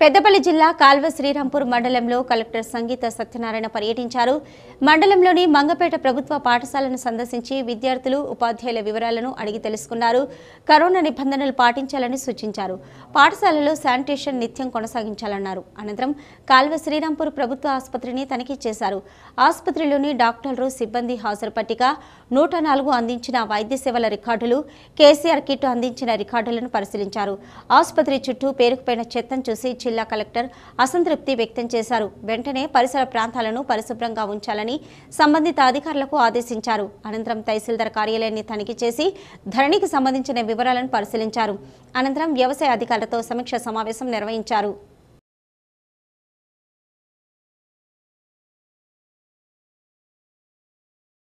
పెద్దపల్లి జిల్లా కాల్వ శ్రీరాంపూర్ మండలంలో కలెక్టర్ సంగీత సత్యనారాయణ పర్యటించారు మండలంలోని మంగపేట ప్రభుత్వ పాఠశాలను సందర్శించి విద్యార్థులు ఉపాధ్యాయుల వివరాలను అడిగి తెలుసుకున్నారు కరోనా నిబంధనలు పాటించాలని సూచించారు పాఠశాలలో శానిటేషన్ నిత్యం కొనసాగించాలన్నారు అనంతరం కాల్వ శ్రీరాంపూర్ ప్రభుత్వ ఆసుపత్రిని తనిఖీ చేశారు ఆసుపత్రిలోని డాక్టర్లు సిబ్బంది హాజరు పట్టిక నూట నాలుగు అందించిన వైద్య సేవల రికార్డులు కేసీఆర్ కిట్ అందించిన రికార్డులను పరిశీలించారు ఆసుపత్రి చుట్టూ పేరుకుపోయిన చెత్తం చూసి జిల్లా కలెక్టర్ అసంతృప్తి వ్యక్తం చేశారు వెంటనే పరిసర ప్రాంతాలను పరిశుభ్రంగా ఉంచాలని సంబంధిత అధికారులకు ఆదేశించారు అనంతరం తహసీల్దార్ కార్యాలయాన్ని తనిఖీ చేసి ధరణికి సంబంధించిన వివరాలను పరిశీలించారు అనంతరం వ్యవసాయ అధికారులతో సమీక్ష సమావేశం నిర్వహించారు